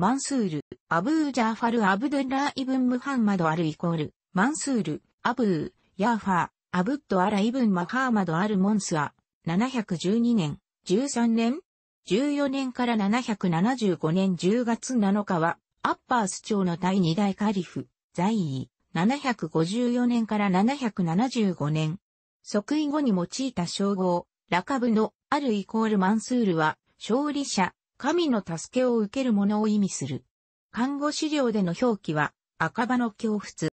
マンスール、アブー・ジャーファル・アブドゥッラー・イブン・ムハンマド・アルイコール、マンスール、アブー、ヤーファー、アブッド・アラ・イブン・マハーマド・アル・モンスア、712年、13年、14年から775年10月7日は、アッパース朝の第2代カリフ、在位、754年から775年、即位後に用いた称号、ラカブのアルイコール・マンスールは、勝利者、神の助けを受ける者を意味する。看護資料での表記は、赤羽の教仏。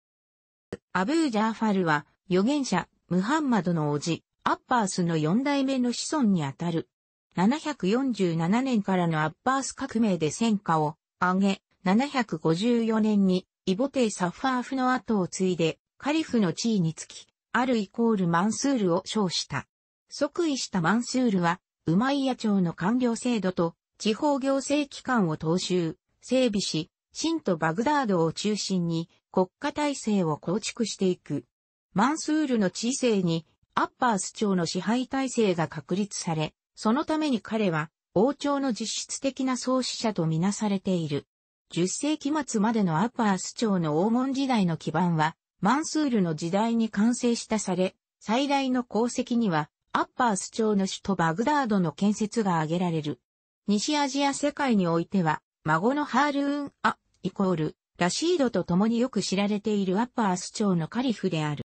アブージャーファルは、預言者、ムハンマドの叔父、アッパースの四代目の子孫にあたる。747年からのアッパース革命で戦果を上げ、754年にイボテイ・サッファーフの後を継いで、カリフの地位につき、あるイコールマンスールを称した。即位したマンスールは、ウマイヤ朝の官僚制度と地方行政機関を踏襲、整備し、新とバグダードを中心に国家体制を構築していく。マンスールの知性にアッパース朝の支配体制が確立され、そのために彼は王朝の実質的な創始者とみなされている。10世紀末までのアッパース朝の黄金時代の基盤は、マンスールの時代に完成したされ、最大の功績には、アッパース朝の首都バグダードの建設が挙げられる。西アジア世界においては、孫のハールーン・ア、イコール、ラシードと共によく知られているアッパース朝のカリフである。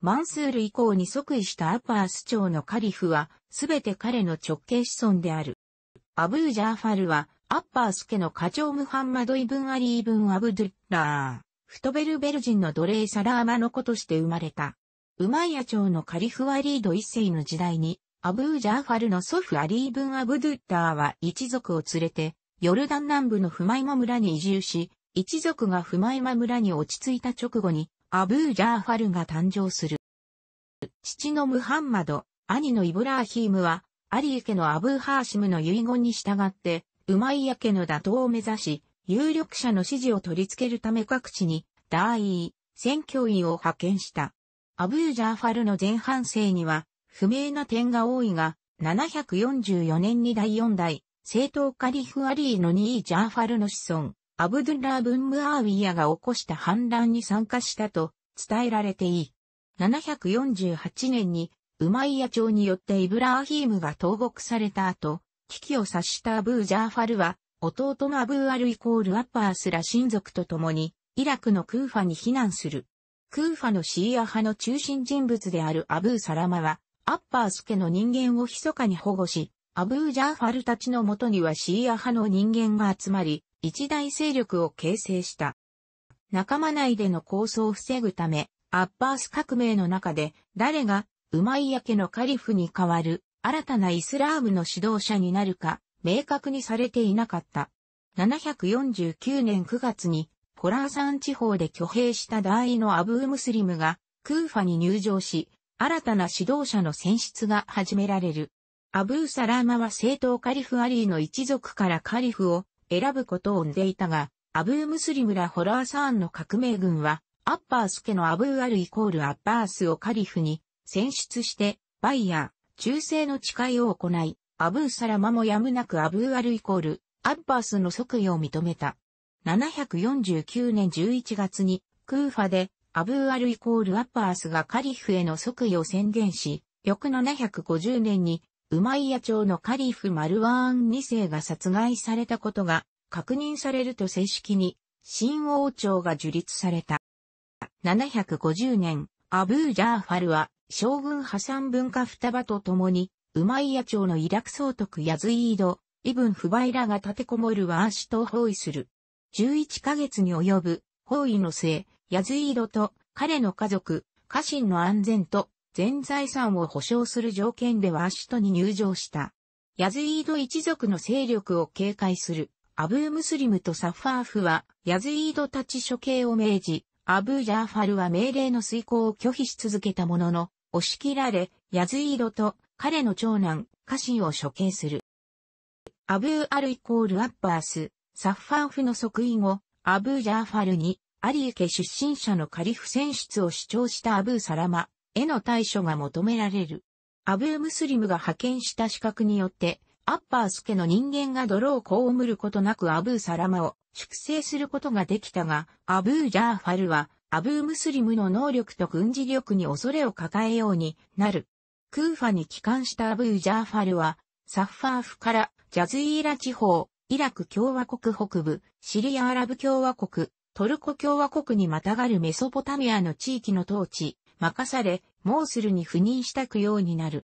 マンスール以降に即位したアッパース朝のカリフは、すべて彼の直系子孫である。アブージャーファルは、アッパース家の課長ムハンマド・イブン・アリー・ブン・アブドゥッラー、フトベルベル人の奴隷サラーマの子として生まれた。ウマイヤ朝のカリフ・ワリード一世の時代に、アブージャーファルの祖父アリーブン・アブドゥッターは一族を連れて、ヨルダン南部のフマイマ村に移住し、一族がフマイマ村に落ち着いた直後に、アブージャーファルが誕生する。父のムハンマド、兄のイブラーヒームは、アリー家のアブーハーシムの遺言に従って、ウマイヤ家の打倒を目指し、有力者の支持を取り付けるため各地に、ダーイ選挙員を派遣した。アブージャーファルの前半生には、不明な点が多いが、744年に第4代、正統カリフアリーのニージャーファルの子孫、アブドゥラー・ブンムアーウィアが起こした反乱に参加したと伝えられていい。748年に、ウマイヤ朝によってイブラーヒームが投獄された後、危機を察したアブー・ジャーファルは、弟のアブー・アルイコール・アッパースら親族と共に、イラクのクーファに避難する。クーファのシーア派の中心人物であるアブー・サラマは、アッパース家の人間を密かに保護し、アブージャーファルたちのもとにはシーア派の人間が集まり、一大勢力を形成した。仲間内での抗争を防ぐため、アッパース革命の中で、誰が、ウマイヤ家のカリフに代わる、新たなイスラームの指導者になるか、明確にされていなかった。749年9月に、ホラーン地方で挙兵した大のアブームスリムが、クーファに入場し、新たな指導者の選出が始められる。アブーサラーマは政党カリフアリーの一族からカリフを選ぶことをんでいたが、アブームスリムラ・ホラーサーンの革命軍は、アッパース家のアブーアルイコールアッパースをカリフに選出して、バイヤー、忠誠の誓いを行い、アブーサラマもやむなくアブーアルイコール、アッパースの即位を認めた。749年11月に、クーファでアブーアルイコールアッパースがカリフへの即位を宣言し、翌750年に、ウマイヤ朝のカリフマルワーン2世が殺害されたことが確認されると正式に、新王朝が樹立された。750年、アブー・ジャーファルは、将軍破産文化双葉と共に、ウマイヤ朝のイラク総督ヤズイード、イブン・フバイラが立てこもるワーシと包囲する。11ヶ月に及ぶ包囲の末、ヤズイードと彼の家族、家臣の安全と全財産を保障する条件でワーシトに入場した。ヤズイード一族の勢力を警戒するアブームスリムとサファーフはヤズイードたち処刑を命じ、アブージャーファルは命令の遂行を拒否し続けたものの、押し切られ、ヤズイードと彼の長男、家臣を処刑する。アブーアルイコールアッバース、サッファーフの即位後、アブージャーファルにアリエケ出身者のカリフ選出を主張したアブーサラマへの対処が求められる。アブームスリムが派遣した資格によって、アッパースケの人間が泥をこむることなくアブーサラマを粛清することができたが、アブージャーファルは、アブームスリムの能力と軍事力に恐れを抱えようになる。クーファに帰還したアブージャーファルは、サッファーフからジャズイーラ地方、イラク共和国北部、シリアアラブ共和国、トルコ共和国にまたがるメソポタミアの地域の統治、任され、モースルに赴任したくようになる。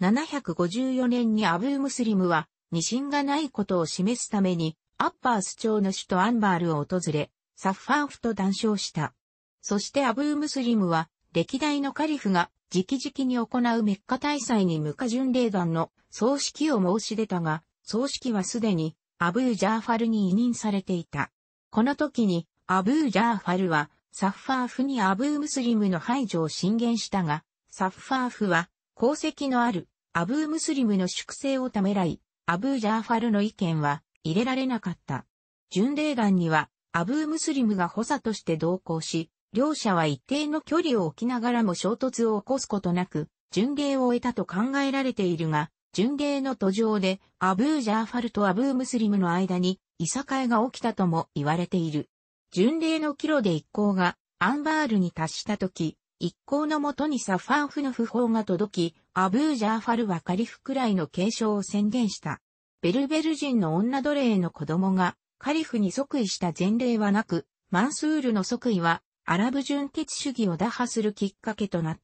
754年にアブームスリムは、二神がないことを示すために、アッパース朝の首都アンバールを訪れ、サファーフと談笑した。そしてアブームスリムは、歴代のカリフが直々に行うメッカ大祭に無過巡礼団の葬式を申し出たが、葬式はすでにアブージャーファルに委任されていた。この時にアブージャーファルは、サッファーフにアブームスリムの排除を進言したが、サッファーフは、功績のある、アブームスリムの粛清をためらい、アブージャーファルの意見は、入れられなかった。巡礼団には、アブームスリムが補佐として同行し、両者は一定の距離を置きながらも衝突を起こすことなく、巡礼を終えたと考えられているが、巡礼の途上で、アブージャーファルとアブームスリムの間に、いさかいが起きたとも言われている。巡礼の帰路で一行がアンバールに達した時、一行のもとにサファーフの訃報が届き、アブージャーファルはカリフくらいの継承を宣言した。ベルベル人の女奴隷の子供がカリフに即位した前例はなく、マンスールの即位はアラブ純血主義を打破するきっかけとなっ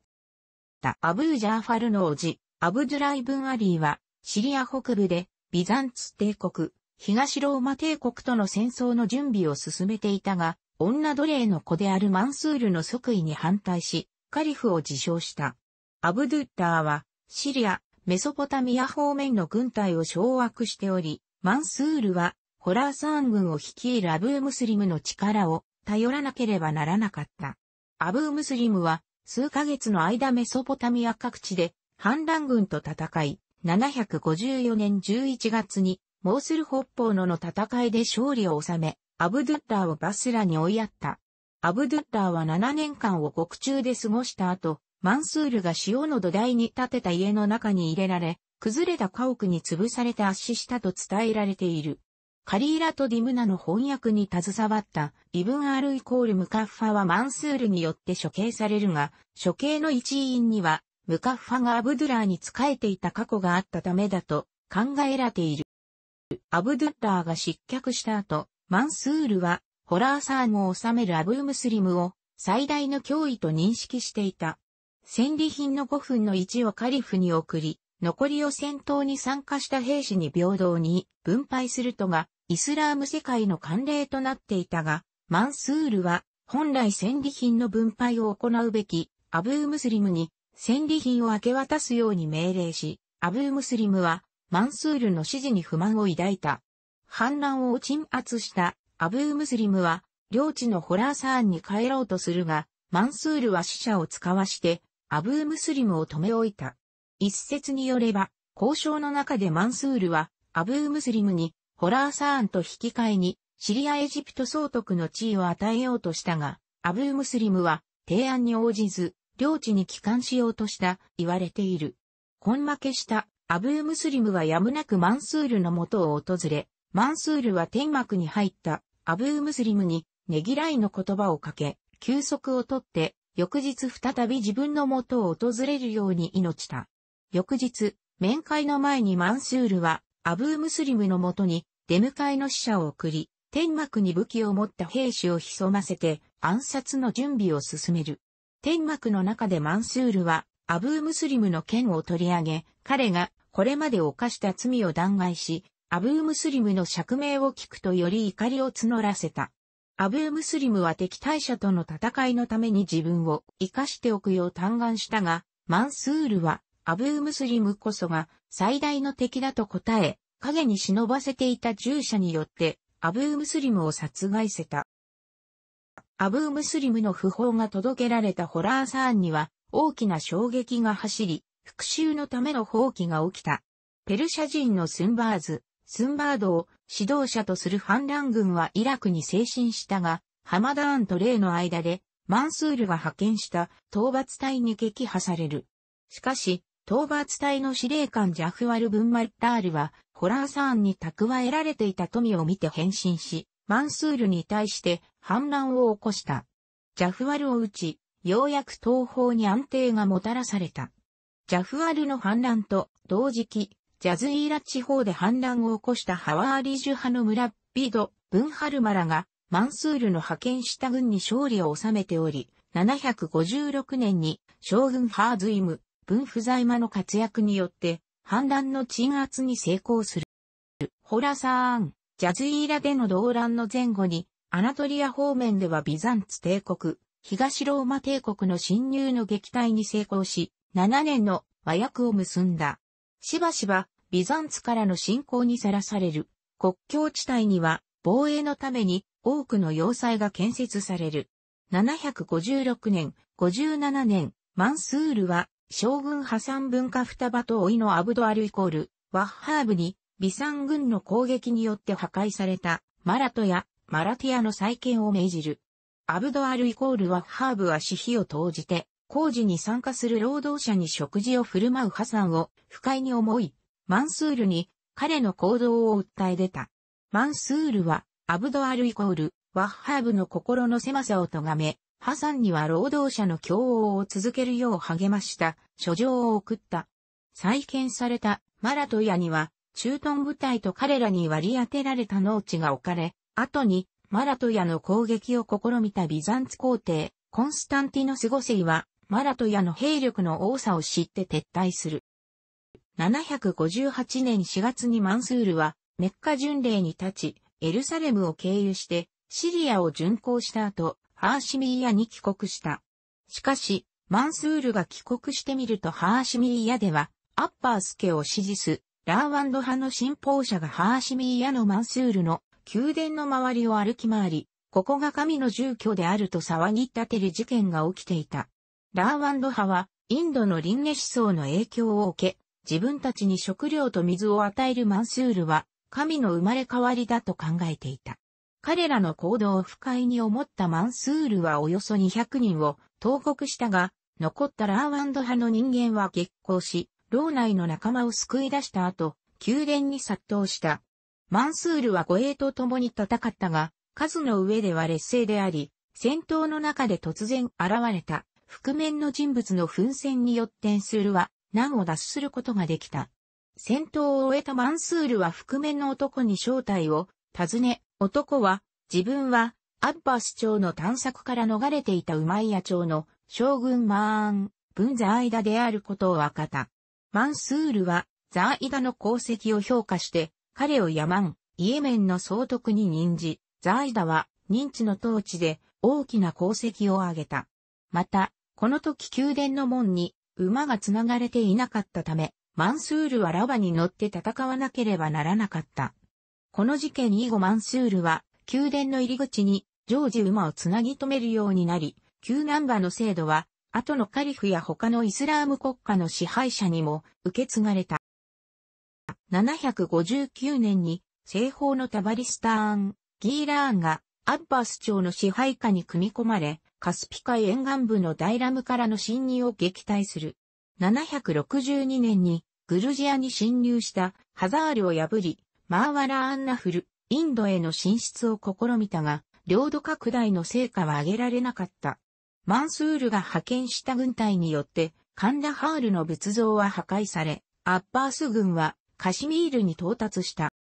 た。アブージャーファルの叔父、アブドゥライブン・アリーは、シリア北部でビザンツ帝国、東ローマ帝国との戦争の準備を進めていたが、女奴隷の子であるマンスールの即位に反対し、カリフを自称した。アブドゥッダーは、シリア、メソポタミア方面の軍隊を掌握しており、マンスールは、ホラーサーン軍を率いるアブームスリムの力を頼らなければならなかった。アブームスリムは、数ヶ月の間メソポタミア各地で、反乱軍と戦い、754年11月にモースル北方のの戦いで勝利を収め、アブドゥッラーをバスラに追いやった。アブドゥッラーは7年間を獄中で過ごした後、マンスールが塩の土台に建てた家の中に入れられ、崩れた家屋に潰されて圧死したと伝えられている。カリーラとディムナの翻訳に携わったイブン・アル・イコール・ムカッファはマンスールによって処刑されるが、処刑の一因には、ムカッファがアブドゥラーに仕えていた過去があったためだと考えられている。アブドゥッラーが失脚した後、マンスールは、ホラーサーンを治めるアブームスリムを、最大の脅威と認識していた。戦利品の5分の1をカリフに送り、残りを戦闘に参加した兵士に平等に分配するとが、イスラーム世界の慣例となっていたが、マンスールは、本来戦利品の分配を行うべき、アブームスリムに、戦利品を明け渡すように命令し、アブームスリムは、マンスールの指示に不満を抱いた。反乱を鎮圧したアブームスリムは、領地のホラーサーンに帰ろうとするが、マンスールは死者を使わして、アブームスリムを止め置いた。一説によれば、交渉の中でマンスールは、アブームスリムに、ホラーサーンと引き換えに、シリアエジプト総督の地位を与えようとしたが、アブームスリムは、提案に応じず、領地に帰還しようとした、言われている。本負けしたアブームスリムはやむなくマンスールの元を訪れ、マンスールは天幕に入ったアブームスリムにねぎらいの言葉をかけ、休息をとって、翌日再び自分の元を訪れるように命た。翌日、面会の前にマンスールは、アブームスリムのもとに、出迎えの使者を送り、天幕に武器を持った兵士を潜ませて、暗殺の準備を進める。天幕の中でマンスールは、アブームスリムの件を取り上げ、彼がこれまで犯した罪を弾劾し、アブームスリムの釈明を聞くとより怒りを募らせた。アブームスリムは敵対者との戦いのために自分を生かしておくよう嘆願したが、マンスールはアブームスリムこそが最大の敵だと答え、影に忍ばせていた従者によってアブームスリムを殺害せた。アブームスリムの訃報が届けられたホラーサーンには大きな衝撃が走り、復讐のための放棄が起きた。ペルシャ人のスンバーズ、スンバードを指導者とする反乱軍はイラクに精神したが、ハマダーンとレイの間で、マンスールが派遣した討伐隊に撃破される。しかし、討伐隊の司令官ジャフワル・ブンマッタールは、ホラーサーンに蓄えられていた富を見て変身し、マンスールに対して反乱を起こした。ジャフワルを撃ち、ようやく東方に安定がもたらされた。ジャフアルの反乱と同時期、ジャズイーラ地方で反乱を起こしたハワーリジュ派の村ビド・ブンハルマラがマンスールの派遣した軍に勝利を収めており、756年に将軍ハーズイム、ブンフザイマの活躍によって反乱の鎮圧に成功する。ホラサーン、ジャズイーラでの動乱の前後に、アナトリア方面ではビザンツ帝国、東ローマ帝国の侵入の撃退に成功し、7年の和訳を結んだ。しばしば、ビザンツからの侵攻にさらされる。国境地帯には、防衛のために多くの要塞が建設される。756年、57年、マンスールは、将軍破産文化双葉と老いのアブドアルイコール、ワッハーブに、ビサン軍の攻撃によって破壊された、マラトやマラティアの再建を命じる。アブドアルイコールワッハーブは私費を投じて、工事に参加する労働者に食事を振る舞うハサンを不快に思い、マンスールに彼の行動を訴え出た。マンスールは、アブドアルイコール、ワッハーブの心の狭さを咎め、ハサンには労働者の共応を続けるよう励ました、書状を送った。再建されたマラトヤには、駐屯部隊と彼らに割り当てられた農地が置かれ、後にマラトヤの攻撃を試みたビザンツ皇帝、コンスタンティノス・ゴセイは、マラトヤの兵力の多さを知って撤退する。758年4月にマンスールは、メッカ巡礼に立ち、エルサレムを経由して、シリアを巡行した後、ハーシミーヤに帰国した。しかし、マンスールが帰国してみるとハーシミーヤでは、アッパースケを支持す、ラーワンド派の信奉者がハーシミーヤのマンスールの宮殿の周りを歩き回り、ここが神の住居であると騒ぎ立てる事件が起きていた。ラーワンド派は、インドの輪廻思想の影響を受け、自分たちに食料と水を与えるマンスールは、神の生まれ変わりだと考えていた。彼らの行動を不快に思ったマンスールはおよそ200人を投獄したが、残ったラーワンド派の人間は激高し、牢内の仲間を救い出した後、宮殿に殺到した。マンスールは護衛と共に戦ったが、数の上では劣勢であり、戦闘の中で突然現れた、覆面の人物の奮戦によってスールは難を脱することができた。戦闘を終えたマンスールは覆面の男に正体を尋ね、男は自分はアッバス朝の探索から逃れていたウマイヤ朝の将軍マーン、分ザーイダであることを明かった。マンスールはザーイダの功績を評価して彼をヤマン、イエメンの総督に任じ、ザイダは認知の統治で大きな功績を挙げた。また、この時宮殿の門に馬が繋がれていなかったため、マンスールはラバに乗って戦わなければならなかった。この事件以後マンスールは宮殿の入り口に常時馬をつなぎ止めるようになり、旧ナンバの制度は後のカリフや他のイスラーム国家の支配者にも受け継がれた。759年に西方のタバリスターン、ギーラーンがアッバス朝の支配下に組み込まれ、カスピ海沿岸部のダイラムからの侵入を撃退する。762年にグルジアに侵入したハザールを破り、マーワラアンナフル、インドへの進出を試みたが、領土拡大の成果は上げられなかった。マンスールが派遣した軍隊によって、カンダハールの仏像は破壊され、アッバース軍はカシミールに到達した。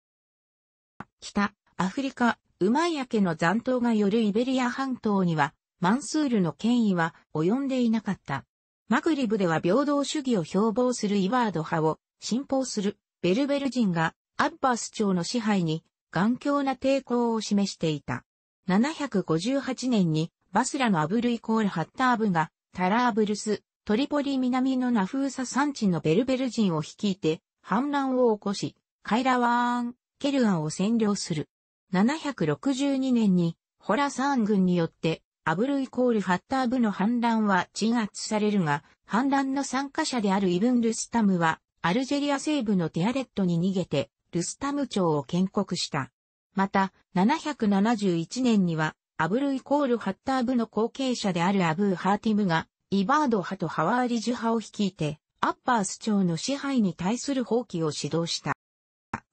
北、アフリカ、ウマイヤ家の残党がよるイベリア半島には、マンスールの権威は及んでいなかった。マグリブでは平等主義を標榜するイワード派を信奉するベルベル人がアッバス朝の支配に頑強な抵抗を示していた。758年にバスラのアブルイコールハッターブがタラーブルス、トリポリ南のナフーサ山地のベルベル人を率いて反乱を起こし、カイラワーン、ケルアンを占領する。762年に、ホラサーン軍によって、アブルイコールファッターブの反乱は鎮圧されるが、反乱の参加者であるイブン・ルスタムは、アルジェリア西部のテアレットに逃げて、ルスタム朝を建国した。また、771年には、アブルイコールハッター部の後継者であるアブー・ハーティムが、イバード派とハワーリジュ派を率いて、アッパース朝の支配に対する放棄を指導した。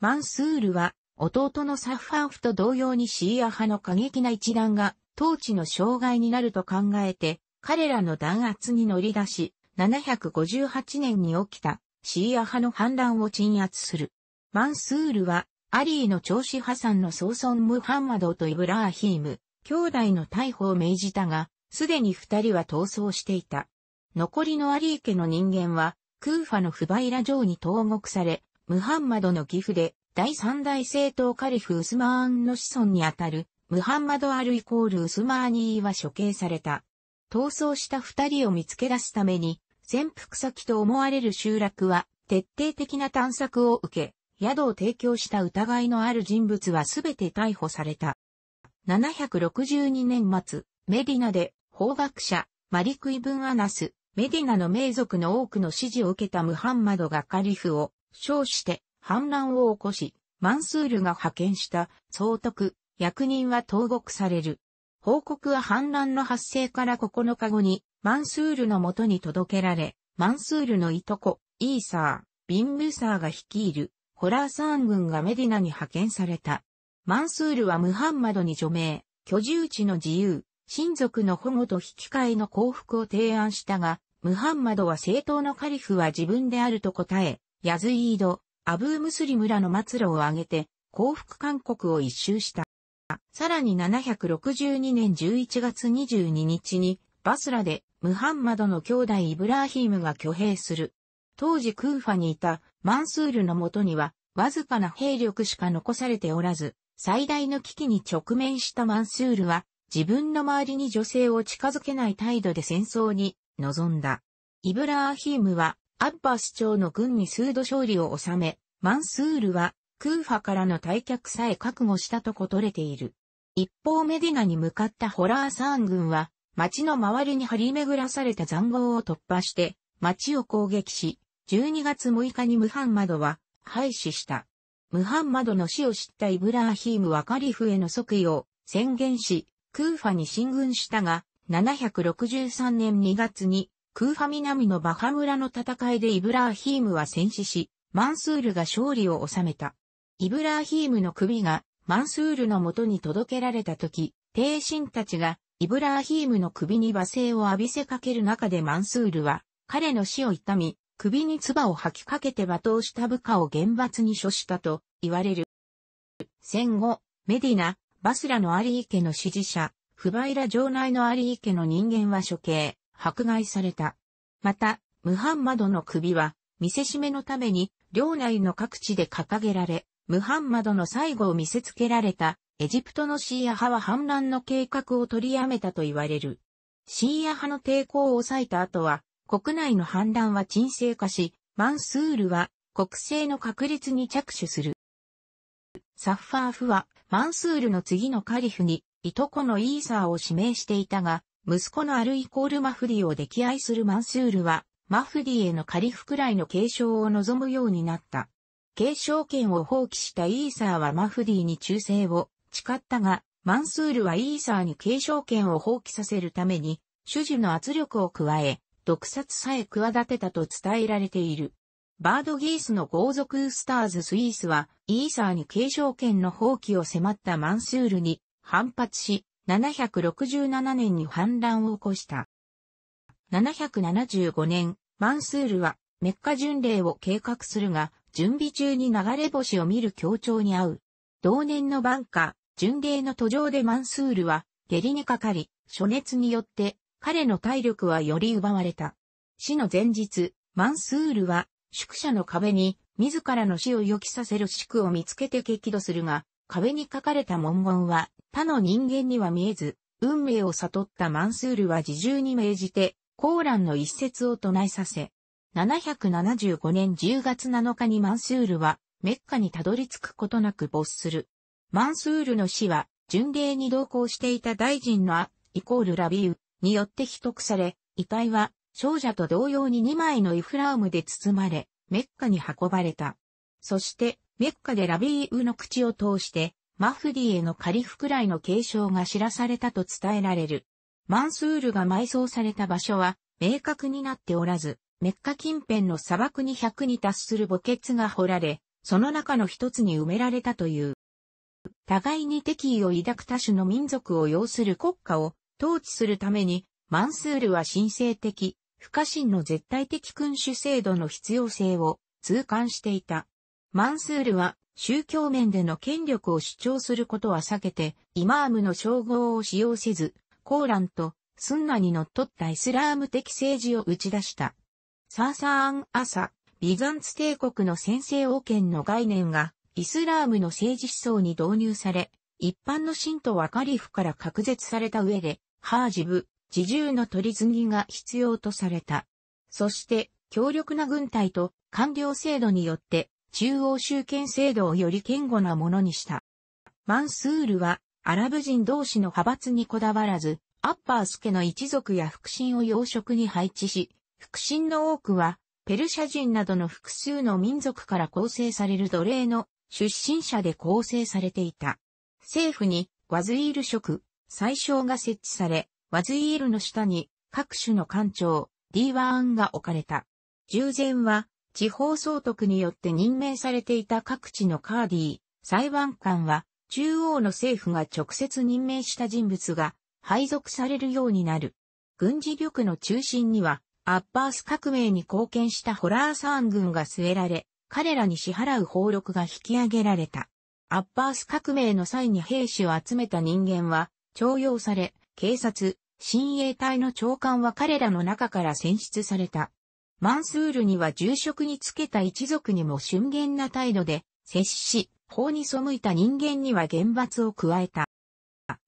マンスールは、弟のサファンフと同様にシーア派の過激な一団が、統治の障害になると考えて、彼らの弾圧に乗り出し、758年に起きたシーア派の反乱を鎮圧する。マンスールは、アリーの長子派さんの総孫ムハンマドとイブラーヒーム、兄弟の逮捕を命じたが、すでに二人は逃走していた。残りのアリー家の人間は、クーファのフバイラ城に投獄され、ムハンマドの岐阜で、第三代政党カリフ・ウスマーンの子孫にあたる、ムハンマド・アルイコール・ウスマーニーは処刑された。逃走した二人を見つけ出すために、潜伏先と思われる集落は、徹底的な探索を受け、宿を提供した疑いのある人物はすべて逮捕された。762年末、メディナで、法学者、マリクイ・ブン・アナス、メディナの名族の多くの支持を受けたムハンマドがカリフを称して反乱を起こし、マンスールが派遣した総督、役人は投獄される。報告は反乱の発生から9日後にマンスールの元に届けられ、マンスールのいとこ、イーサー、ビンムーサーが率いるホラーサーン軍がメディナに派遣された。マンスールはムハンマドに除名、居住地の自由、親族の保護と引き換えの幸福を提案したが、ムハンマドは正当のカリフは自分であると答え、ヤズイード、アブームスリムらの末路を挙げて、幸福勧告を一周した。さらに762年11月22日に、バスラで、ムハンマドの兄弟イブラーヒームが挙兵する。当時クーファにいたマンスールのもとには、わずかな兵力しか残されておらず、最大の危機に直面したマンスールは、自分の周りに女性を近づけない態度で戦争に臨んだ。イブラーヒームは、アッバス朝の軍に数度勝利を収め、マンスールは、クーファからの退却さえ覚悟したとことれている。一方メディナに向かったホラーサーン軍は、町の周りに張り巡らされた残壕を突破して、町を攻撃し、12月6日にムハンマドは廃止した。ムハンマドの死を知ったイブラーヒームはカリフへの即位を宣言し、クーファに進軍したが、763年2月に、クーファ南のバハ村の戦いでイブラーヒームは戦死し、マンスールが勝利を収めた。イブラーヒームの首がマンスールの元に届けられた時、帝神たちがイブラーヒームの首に罵声を浴びせかける中でマンスールは、彼の死を痛み、首に唾を吐きかけて罵倒した部下を厳罰に処したと言われる。戦後、メディナ、バスラのアリー家の支持者、フバイラ城内のアリー家の人間は処刑、迫害された。また、ムハンマドの首は、見せしめのために、領内の各地で掲げられ、ムハンマドの最後を見せつけられた、エジプトのシーア派は反乱の計画を取りやめたと言われる。シーア派の抵抗を抑えた後は、国内の反乱は沈静化し、マンスールは国政の確立に着手する。サッファーフはマンスールの次のカリフに、いとこのイーサーを指名していたが、息子のアルイコールマフディを溺愛するマンスールは、マフディへのカリフくらいの継承を望むようになった。継承権を放棄したイーサーはマフディに忠誠を誓ったが、マンスールはイーサーに継承権を放棄させるために、主樹の圧力を加え、毒殺さえ企てたと伝えられている。バードギースの豪族ウスターズ・スイースは、イーサーに継承権の放棄を迫ったマンスールに反発し、767年に反乱を起こした。775年、マンスールはメッカ巡礼を計画するが、準備中に流れ星を見る協調に遭う。同年の晩夏、巡礼の途上でマンスールは下痢にかかり、暑熱によって彼の体力はより奪われた。死の前日、マンスールは宿舎の壁に自らの死を予期させる宿を見つけて激怒するが、壁に書かれた文言は他の人間には見えず、運命を悟ったマンスールは自重に命じて、コーランの一節を唱えさせ、775年10月7日にマンスールはメッカにたどり着くことなく没する。マンスールの死は巡礼に同行していた大臣のア、イコールラビウによって秘匿され、遺体は少女と同様に2枚のイフラームで包まれ、メッカに運ばれた。そして、メッカでラビーウの口を通して、マフディへのカリフくらいの継承が知らされたと伝えられる。マンスールが埋葬された場所は明確になっておらず、メッカ近辺の砂漠に100に達する墓穴が掘られ、その中の一つに埋められたという。互いに敵意を抱く多種の民族を要する国家を統治するために、マンスールは神聖的、不可侵の絶対的君主制度の必要性を痛感していた。マンスールは宗教面での権力を主張することは避けて、イマームの称号を使用せず、コーランとスンナに則っったイスラーム的政治を打ち出した。サーサーン・アサ、ビザンツ帝国の先制王権の概念が、イスラームの政治思想に導入され、一般の信徒はカリフから隔絶された上で、ハージブ、自重の取り次ぎが必要とされた。そして、強力な軍隊と官僚制度によって、中央集権制度をより堅固なものにした。マンスールは、アラブ人同士の派閥にこだわらず、アッパース家の一族や腹心を養殖に配置し、腹心の多くは、ペルシャ人などの複数の民族から構成される奴隷の出身者で構成されていた。政府にワズイール職、最小が設置され、ワズイールの下に各種の官庁、D1 が置かれた。従前は、地方総督によって任命されていた各地のカーディー、裁判官は、中央の政府が直接任命した人物が配属されるようになる。軍事力の中心には、アッバース革命に貢献したホラーサーン軍が据えられ、彼らに支払う俸禄が引き上げられた。アッバース革命の際に兵士を集めた人間は、徴用され、警察、親衛隊の長官は彼らの中から選出された。マンスールには重職につけた一族にも俊厳な態度で接し、法に背いた人間には厳罰を加えた。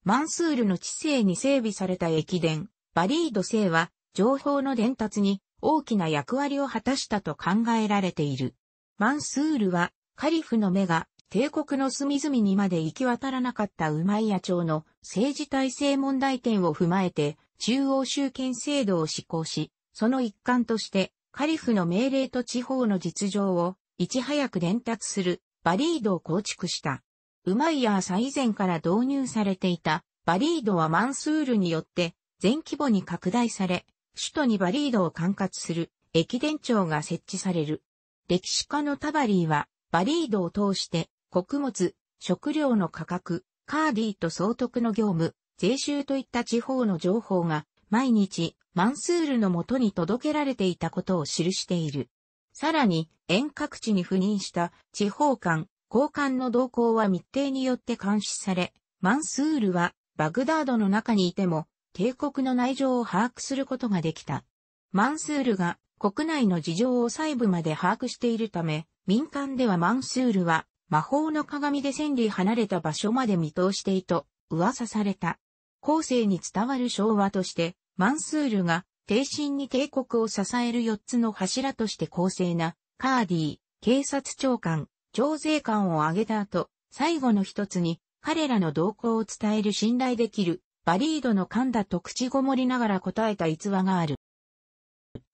マンスールの知性に整備された駅伝、バリード性は、情報の伝達に大きな役割を果たしたと考えられている。マンスールは、カリフの目が帝国の隅々にまで行き渡らなかった馬イ屋町の政治体制問題点を踏まえて、中央集権制度を施行し、その一環として、カリフの命令と地方の実情を、いち早く伝達する、バリードを構築した。馬イ屋朝以前から導入されていた、バリードはマンスールによって、全規模に拡大され、首都にバリードを管轄する、駅伝庁が設置される。歴史家のタバリーは、バリードを通して、穀物、食料の価格、カーディと総督の業務、税収といった地方の情報が毎日マンスールのもとに届けられていたことを記している。さらに、遠隔地に赴任した地方官、高官の動向は密定によって監視され、マンスールはバグダードの中にいても帝国の内情を把握することができた。マンスールが国内の事情を細部まで把握しているため、民間ではマンスールは魔法の鏡で千里離れた場所まで見通していと噂された。後世に伝わる昭和として、マンスールが帝神に帝国を支える四つの柱として公正な、カーディー、警察長官、徴税官を挙げた後、最後の一つに、彼らの動向を伝える信頼できる、バリードの勘だと口ごもりながら答えた逸話がある。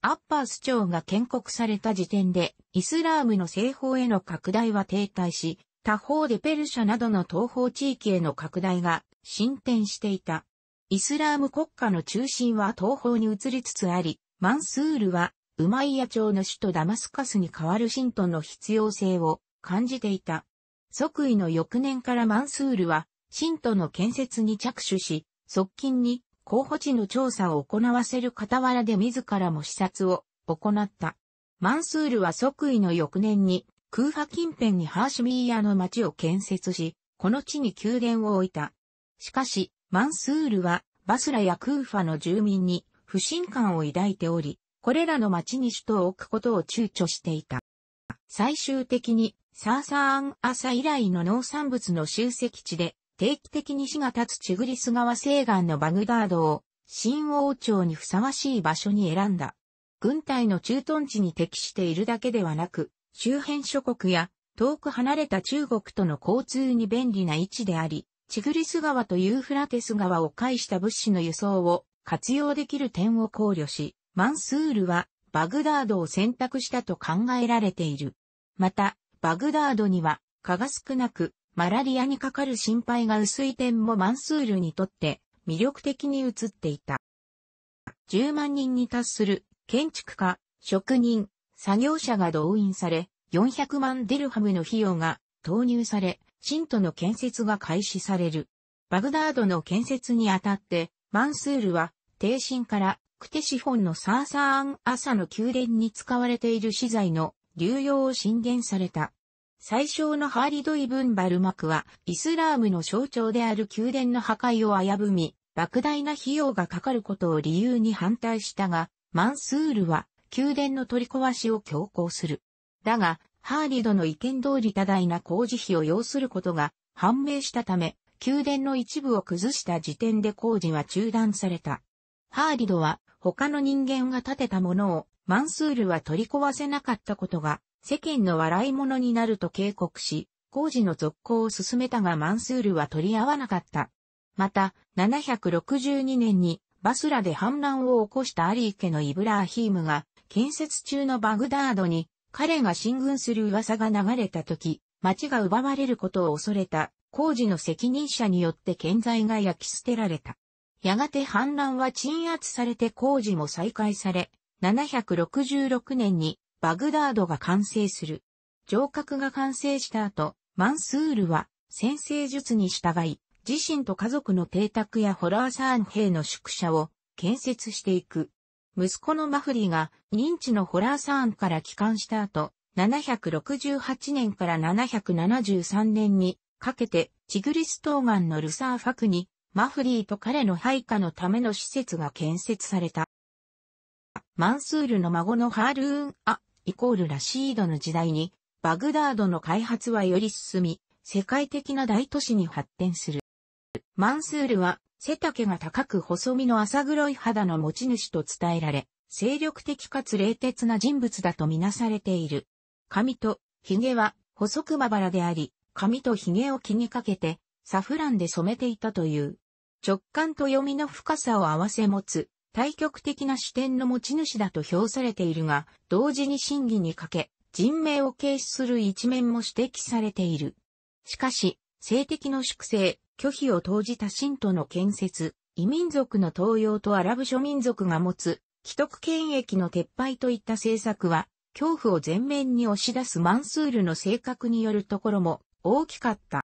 アッパース朝が建国された時点で、イスラームの西方への拡大は停滞し、他方でペルシャなどの東方地域への拡大が進展していた。イスラーム国家の中心は東方に移りつつあり、マンスールは、ウマイヤ朝の首都ダマスカスに代わる信徒の必要性を感じていた。即位の翌年からマンスールは、信徒の建設に着手し、側近に候補地の調査を行わせる傍らで自らも視察を行った。マンスールは即位の翌年に、空派近辺にハーシュミーヤの町を建設し、この地に宮殿を置いた。しかし、マンスールは、バスラやクーファの住民に不信感を抱いており、これらの町に首都を置くことを躊躇していた。最終的に、サーサーアン朝以来の農産物の集積地で、定期的に死が立つチグリス川西岸のバグダードを、新王朝にふさわしい場所に選んだ。軍隊の駐屯地に適しているだけではなく、周辺諸国や遠く離れた中国との交通に便利な位置であり、チグリス川とユーフラテス川を介した物資の輸送を活用できる点を考慮し、マンスールはバグダードを選択したと考えられている。また、バグダードには蚊が少なくマラリアにかかる心配が薄い点もマンスールにとって魅力的に映っていた。10万人に達する建築家、職人、作業者が動員され、400万デルハムの費用が投入され、新都の建設が開始される。バグダードの建設にあたって、マンスールは、帝神からクテシフォンのサーサーン朝の宮殿に使われている資材の流用を進言された。最小のハーリドイブンバルマクは、イスラームの象徴である宮殿の破壊を危ぶみ、莫大な費用がかかることを理由に反対したが、マンスールは、宮殿の取り壊しを強行する。だが、ハーリドの意見通り多大な工事費を要することが判明したため、宮殿の一部を崩した時点で工事は中断された。ハーリドは他の人間が建てたものをマンスールは取り壊せなかったことが世間の笑い者になると警告し、工事の続行を進めたがマンスールは取り合わなかった。また、762年にバスラで反乱を起こしたアリー家のイブラーヒームが、建設中のバグダードに彼が進軍する噂が流れた時、町が奪われることを恐れた工事の責任者によって建材が焼き捨てられた。やがて反乱は鎮圧されて工事も再開され、766年にバグダードが完成する。城郭が完成した後、マンスールは先制術に従い、自身と家族の邸宅やホラーサーン兵の宿舎を建設していく。息子のマフリーが認知のホラーサーンから帰還した後、768年から773年にかけてチグリストーンのルサーファクにマフリーと彼の配下のための施設が建設された。マンスールの孫のハールーン・ア・イコールラシードの時代に、バグダードの開発はより進み、世界的な大都市に発展する。マンスールは背丈が高く細身の浅黒い肌の持ち主と伝えられ、精力的かつ冷徹な人物だとみなされている。髪と髭は細くまばらであり、髪と髭を気にかけてサフランで染めていたという。直感と読みの深さを合わせ持つ対極的な視点の持ち主だと評されているが、同時に審議にかけ、人命を軽視する一面も指摘されている。しかし、性的の粛清、拒否を投じた信徒の建設、異民族の登用とアラブ諸民族が持つ、既得権益の撤廃といった政策は、恐怖を前面に押し出すマンスールの性格によるところも大きかった。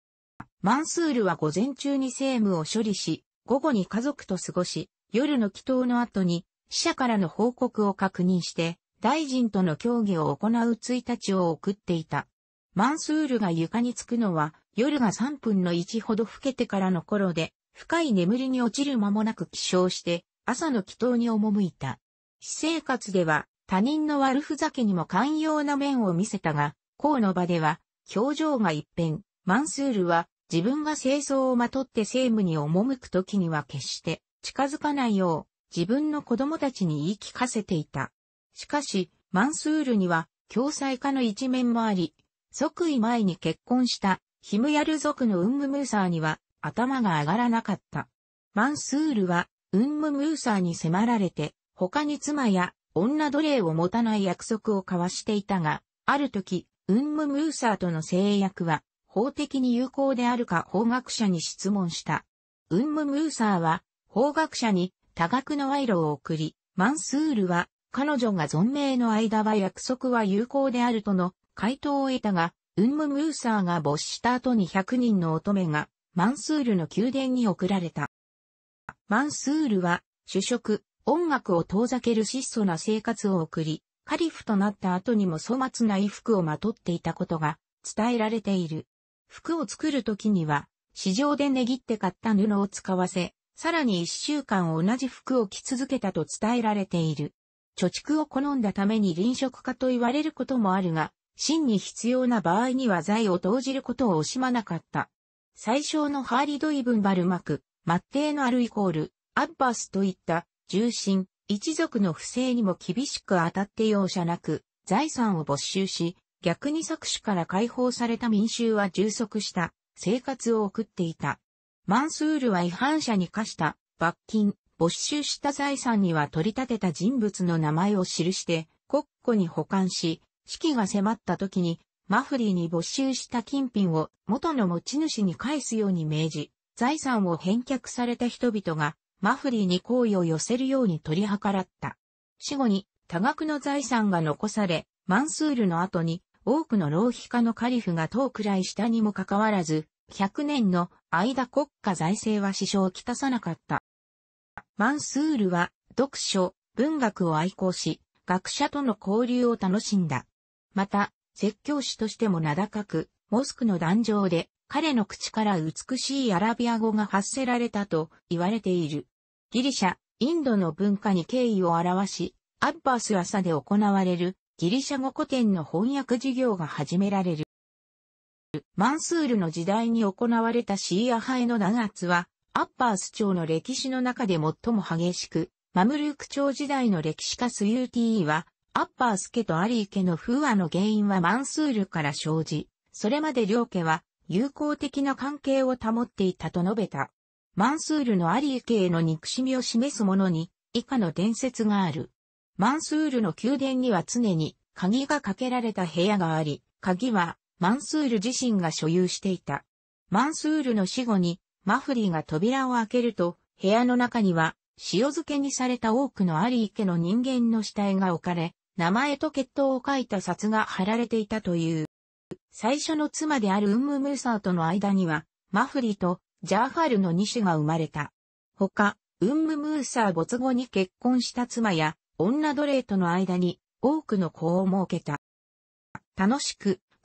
マンスールは午前中に政務を処理し、午後に家族と過ごし、夜の祈祷の後に、死者からの報告を確認して、大臣との協議を行う1日を送っていた。マンスールが床につくのは、夜が3分の1ほど更けてからの頃で、深い眠りに落ちる間もなく起床して、朝の祈祷に赴いた。私生活では、他人の悪ふざけにも寛容な面を見せたが、公の場では、表情が一変、マンスールは、自分が清掃をまとって政務に赴く時には決して、近づかないよう自分の子供たちに言い聞かせていた。しかし、マンスールには共済家の一面もあり、即位前に結婚したヒムヤル族のウンムムーサーには頭が上がらなかった。マンスールはウンムムーサーに迫られて他に妻や女奴隷を持たない約束を交わしていたが、ある時、ウンムムーサーとの制約は法的に有効であるか法学者に質問した。ウンムムーサーは法学者に多額の賄賂を送り、マンスールは、彼女が存命の間は約束は有効であるとの回答を得たが、ウンムムーサーが没した後に100人の乙女が、マンスールの宮殿に送られた。マンスールは、主食、音楽を遠ざける質素な生活を送り、カリフとなった後にも粗末な衣服をまとっていたことが伝えられている。服を作るときには、市場で値切って買った布を使わせ、さらに一週間同じ服を着続けたと伝えられている。貯蓄を好んだために臨食家と言われることもあるが、真に必要な場合には財を投じることを惜しまなかった。最小のハーリドイブンバルマク、末帝のアルイコール、アッバスといった重心、一族の不正にも厳しく当たって容赦なく、財産を没収し、逆に搾取から解放された民衆は充足した生活を送っていた。マンスールは違反者に課した罰金、没収した財産には取り立てた人物の名前を記して、国庫に保管し、式が迫った時に、マフリーに没収した金品を元の持ち主に返すように命じ、財産を返却された人々が、マフリーに好意を寄せるように取り計らった。死後に多額の財産が残され、マンスールの後に多くの浪費家のカリフが当くらい下にもかかわらず、100年の間国家財政は支障をきたさなかった。マンスールは読書、文学を愛好し、学者との交流を楽しんだ。また、説教師としても名高く、モスクの壇上で彼の口から美しいアラビア語が発せられたと言われている。ギリシャ、インドの文化に敬意を表し、アッバス朝で行われるギリシャ語古典の翻訳事業が始められる。マンスールの時代に行われたシーア派への弾圧は、アッパース朝の歴史の中で最も激しく、マムルーク朝時代の歴史家スユーティーは、アッパース家とアリー家の不和の原因はマンスールから生じ、それまで両家は友好的な関係を保っていたと述べた。マンスールのアリー家への憎しみを示すものに、以下の伝説がある。マンスールの宮殿には常に鍵がかけられた部屋があり、鍵はマンスール自身が所有していた。マンスールの死後に、マフリーが扉を開けると、部屋の中には、塩漬けにされた多くのアリー家の人間の死体が置かれ、名前と血統を書いた札が貼られていたという。最初の妻であるウンムムーサーとの間には、マフリーとジャーファルの二種が生まれた。他、ウンムムーサー没後に結婚した妻や、女奴隷との間に多くの子を設けた。楽しく、